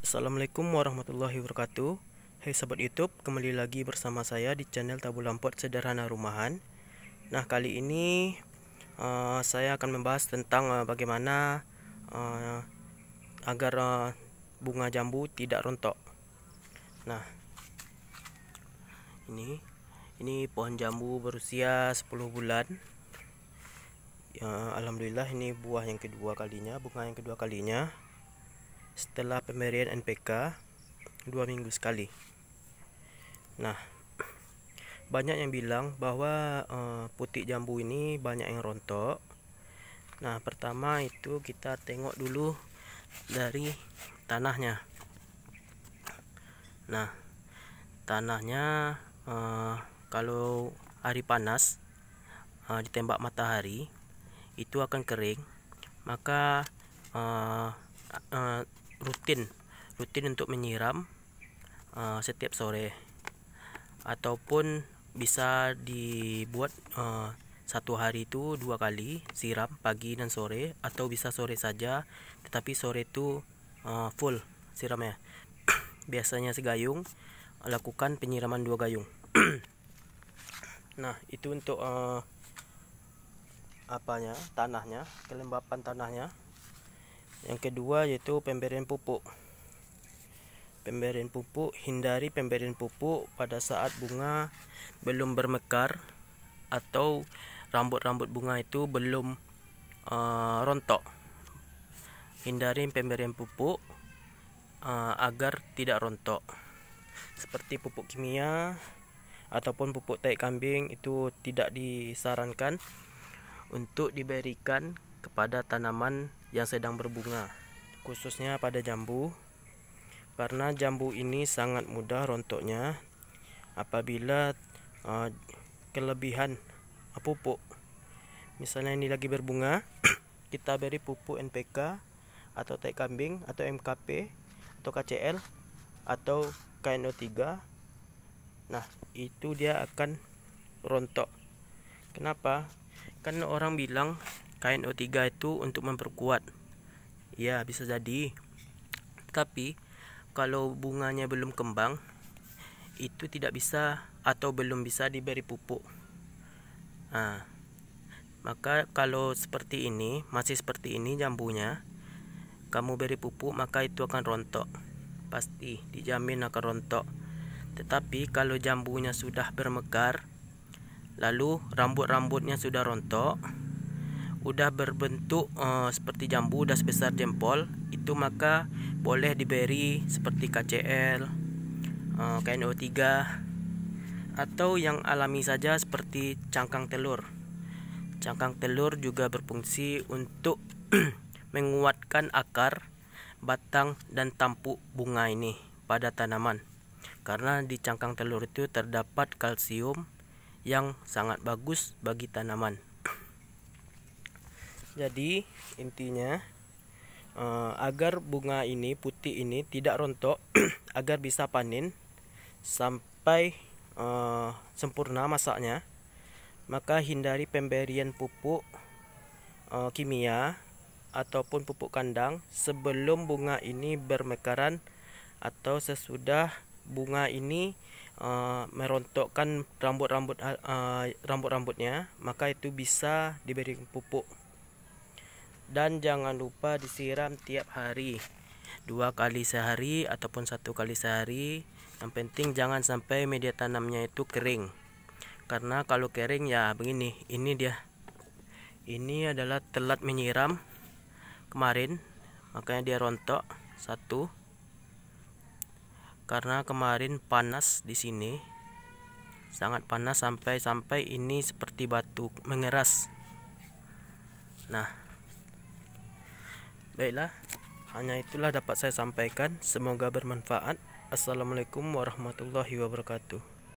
Assalamualaikum warahmatullahi wabarakatuh Hai hey, sahabat youtube, kembali lagi bersama saya di channel Tabu Lampot Sederhana Rumahan Nah kali ini uh, saya akan membahas tentang uh, bagaimana uh, agar uh, bunga jambu tidak rontok Nah ini ini pohon jambu berusia 10 bulan ya, Alhamdulillah ini buah yang kedua kalinya bunga yang kedua kalinya setelah pemberian NPK dua minggu sekali. Nah, banyak yang bilang bahwa e, putik jambu ini banyak yang rontok. Nah, pertama itu kita tengok dulu dari tanahnya. Nah, tanahnya e, kalau hari panas e, ditembak matahari itu akan kering, maka e, e, rutin rutin untuk menyiram uh, setiap sore ataupun bisa dibuat uh, satu hari itu dua kali siram pagi dan sore atau bisa sore saja tetapi sore itu uh, full siramnya biasanya segayung lakukan penyiraman dua gayung nah itu untuk uh, apanya tanahnya kelembapan tanahnya yang kedua yaitu pemberian pupuk. Pemberian pupuk, hindari pemberian pupuk pada saat bunga belum bermekar atau rambut-rambut bunga itu belum uh, rontok. Hindari pemberian pupuk uh, agar tidak rontok. Seperti pupuk kimia ataupun pupuk tai kambing itu tidak disarankan untuk diberikan kepada tanaman yang sedang berbunga, khususnya pada jambu. Karena jambu ini sangat mudah rontoknya apabila uh, kelebihan uh, pupuk. Misalnya ini lagi berbunga, kita beri pupuk NPK atau teh kambing atau MKP atau KCL atau KNO3. Nah, itu dia akan rontok. Kenapa? Karena orang bilang Kain o 3 itu untuk memperkuat ya bisa jadi tapi kalau bunganya belum kembang itu tidak bisa atau belum bisa diberi pupuk nah, maka kalau seperti ini masih seperti ini jambunya kamu beri pupuk maka itu akan rontok pasti dijamin akan rontok tetapi kalau jambunya sudah bermekar lalu rambut-rambutnya sudah rontok udah berbentuk uh, seperti jambu udah sebesar jempol itu maka boleh diberi seperti KCL uh, eh, KNO3 atau yang alami saja seperti cangkang telur cangkang telur juga berfungsi untuk menguatkan akar batang dan tampuk bunga ini pada tanaman karena di cangkang telur itu terdapat kalsium yang sangat bagus bagi tanaman jadi intinya uh, agar bunga ini putih ini tidak rontok agar bisa panen sampai uh, sempurna masaknya maka hindari pemberian pupuk uh, kimia ataupun pupuk kandang sebelum bunga ini bermekaran atau sesudah bunga ini uh, merontokkan rambut-rambut uh, rambut-rambutnya maka itu bisa diberi pupuk dan jangan lupa disiram tiap hari dua kali sehari ataupun satu kali sehari yang penting jangan sampai media tanamnya itu kering karena kalau kering ya begini ini dia ini adalah telat menyiram kemarin makanya dia rontok satu karena kemarin panas di sini sangat panas sampai-sampai ini seperti batu mengeras nah Baiklah, hanya itulah dapat saya sampaikan. Semoga bermanfaat. Assalamualaikum warahmatullahi wabarakatuh.